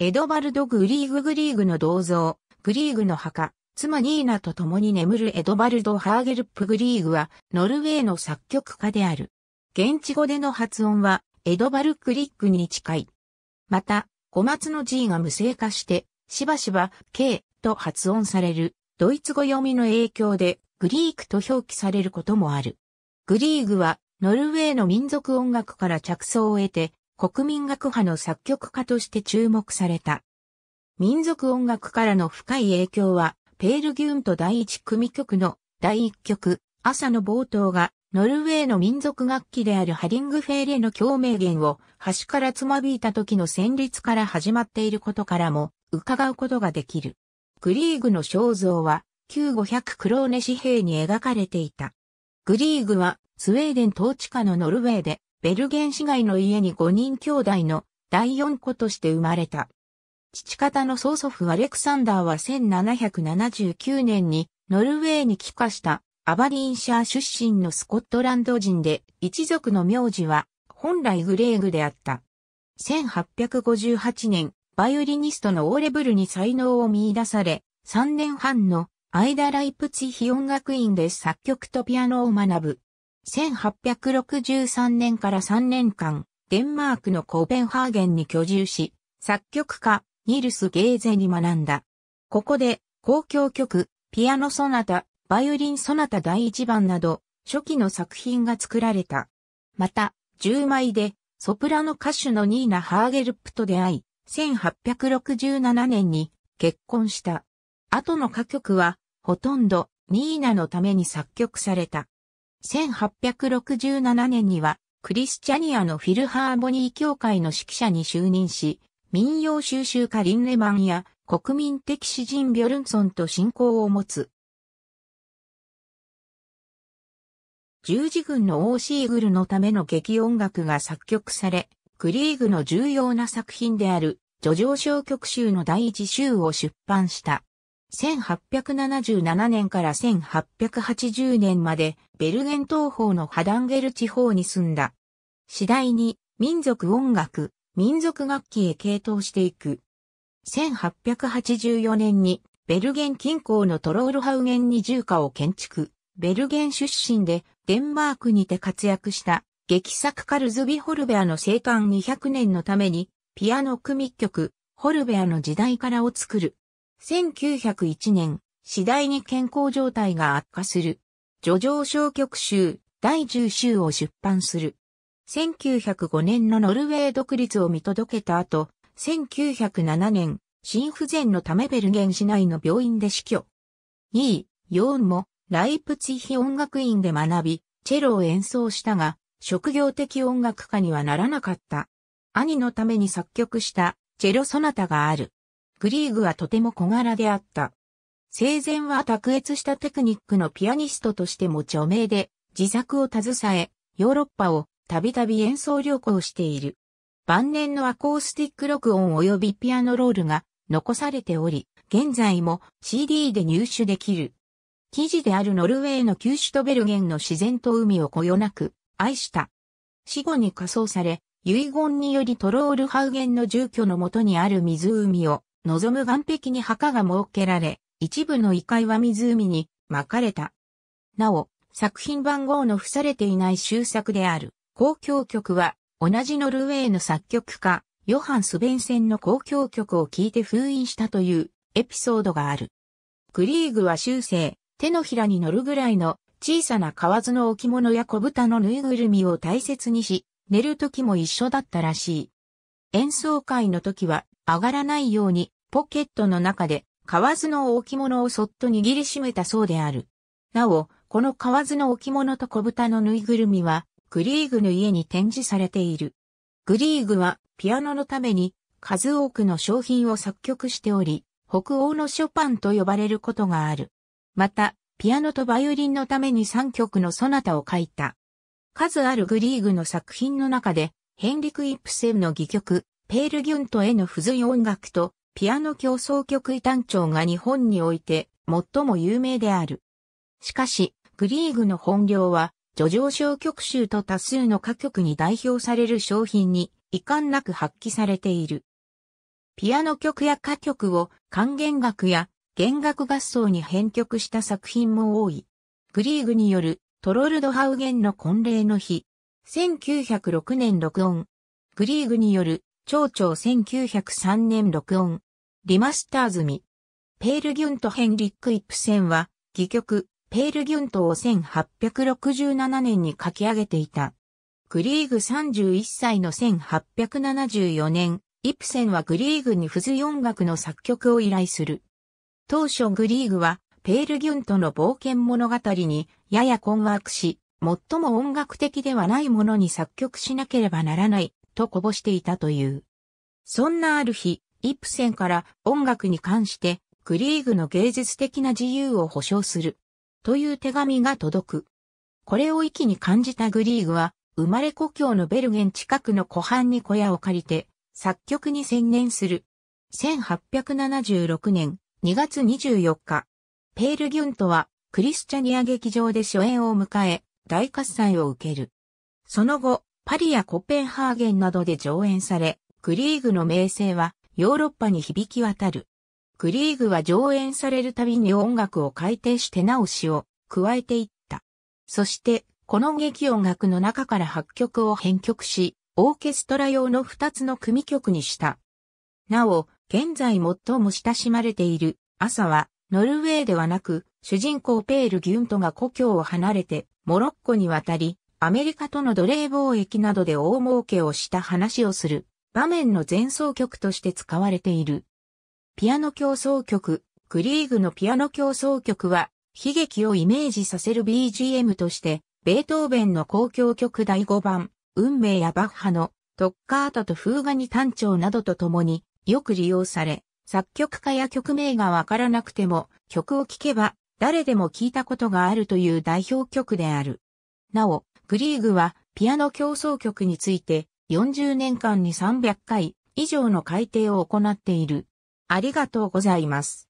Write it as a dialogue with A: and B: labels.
A: エドバルド・グリーグ・グリーグの銅像、グリーグの墓、妻ニーナと共に眠るエドバルド・ハーゲルップ・グリーグは、ノルウェーの作曲家である。現地語での発音は、エドバル・クリックに近い。また、小松の G が無声化して、しばしば、K と発音される、ドイツ語読みの影響で、グリークと表記されることもある。グリーグは、ノルウェーの民族音楽から着想を得て、国民楽派の作曲家として注目された。民族音楽からの深い影響は、ペールギューンと第一組曲の第一曲、朝の冒頭が、ノルウェーの民族楽器であるハリングフェーレの共鳴源を端からつまびいた時の旋律から始まっていることからも伺うことができる。グリーグの肖像は旧5 0 0クローネ紙幣に描かれていた。グリーグはスウェーデン統治下のノルウェーでベルゲン市街の家に5人兄弟の第4子として生まれた。父方の曽祖父アレクサンダーは1779年にノルウェーに帰化したアバリンシャー出身のスコットランド人で一族の名字は本来グレーグであった。1858年、バイオリニストのオーレブルに才能を見出され、3年半のアイダ・ライプツィヒ音楽院で作曲とピアノを学ぶ。1863年から3年間、デンマークのコーペンハーゲンに居住し、作曲家、ニルス・ゲーゼに学んだ。ここで、公共曲、ピアノソナタ、バイオリンソナタ第1番など、初期の作品が作られた。また、10枚で、ソプラノ歌手のニーナ・ハーゲルップと出会い、1867年に結婚した。後の歌曲は、ほとんどニーナのために作曲された。1867年には、クリスチャニアのフィルハーボニー協会の指揮者に就任し、民謡収集家リンレマンや国民的詩人ビョルンソンと親交を持つ。十字軍のオーシーグルのための劇音楽が作曲され、クリーグの重要な作品である、叙情小曲集の第一集を出版した。1877年から1880年までベルゲン東方のハダンゲル地方に住んだ。次第に民族音楽、民族楽器へ傾倒していく。1884年にベルゲン近郊のトロールハウゲンに住家を建築。ベルゲン出身でデンマークにて活躍した劇作カルズビ・ホルベアの生誕200年のためにピアノ組曲、ホルベアの時代からを作る1901年、次第に健康状態が悪化する。叙情小曲集第10集を出版する。1905年のノルウェー独立を見届けた後、1907年、心不全のためベルゲン市内の病院で死去。2位、ヨーンもライプツィヒ音楽院で学び、チェロを演奏したが、職業的音楽家にはならなかった。兄のために作曲したチェロソナタがある。プリーグはとても小柄であった。生前は卓越したテクニックのピアニストとしても著名で、自作を携え、ヨーロッパをたびたび演奏旅行している。晩年のアコースティック録音及びピアノロールが残されており、現在も CD で入手できる。記事であるノルウェーの旧首都ベルゲンの自然と海をこよなく愛した。死後に仮葬され、遺言によりトロールハウゲンの住居のもとにある湖を望む岸壁に墓が設けられ、一部の異界は湖に巻かれた。なお、作品番号の付されていない修作である交響曲は、同じノルウェーの作曲家、ヨハン・スベンセンの交響曲を聴いて封印したというエピソードがある。クリーグは修正、手のひらに乗るぐらいの小さな蛙の置物や小豚のぬいぐるみを大切にし、寝る時も一緒だったらしい。演奏会の時は上がらないようにポケットの中で、蛙の置物をそっと握りしめたそうである。なお、この蛙の置物と小豚のぬいぐるみは、グリーグの家に展示されている。グリーグは、ピアノのために、数多くの商品を作曲しており、北欧のショパンと呼ばれることがある。また、ピアノとバイオリンのために3曲のソナタを書いた。数あるグリーグの作品の中で、ヘンリク・イップセンの戯曲、ペール・ギュントへの付随音楽と、ピアノ協奏曲異端調が日本において最も有名である。しかし、グリーグの本領は、叙情小曲集と多数の歌曲に代表される商品に遺憾なく発揮されている。ピアノ曲や歌曲を管弦楽や弦楽合奏に編曲した作品も多い。グリーグによるトロルドハウゲンの婚礼の日。1906年録音。グリーグによる蝶々1903年録音。リマスター済み。ペール・ギュント・ヘンリック・イプセンは、戯曲、ペール・ギュントを1867年に書き上げていた。グリーグ31歳の1874年、イプセンはグリーグに付随音楽の作曲を依頼する。当初グリーグは、ペール・ギュントの冒険物語にやや困惑し、最も音楽的ではないものに作曲しなければならないとこぼしていたという。そんなある日、イプセンから音楽に関してクリーグの芸術的な自由を保障する。という手紙が届く。これを一気に感じたグリーグは、生まれ故郷のベルゲン近くの湖畔に小屋を借りて、作曲に専念する。1876年2月24日、ペールギュントはクリスチャニア劇場で初演を迎え、大喝采を受ける。その後、パリやコペンハーゲンなどで上演され、グリーグの名声はヨーロッパに響き渡る。クリーグは上演されるたびに音楽を改訂して直しを加えていった。そして、この劇音楽の中から8曲を編曲し、オーケストラ用の2つの組曲にした。なお、現在最も親しまれている朝は、ノルウェーではなく、主人公ペール・ギュントが故郷を離れて、モロッコに渡り、アメリカとの奴隷貿易などで大儲けをした話をする場面の前奏曲として使われている。ピアノ競争曲、クリーグのピアノ競争曲は、悲劇をイメージさせる BGM として、ベートーベンの公共曲第5番、運命やバッハのトッカートと風画に単調などとともによく利用され、作曲家や曲名がわからなくても曲を聴けば誰でも聴いたことがあるという代表曲である。なお、グリーグはピアノ競争曲について40年間に300回以上の改訂を行っている。ありがとうございます。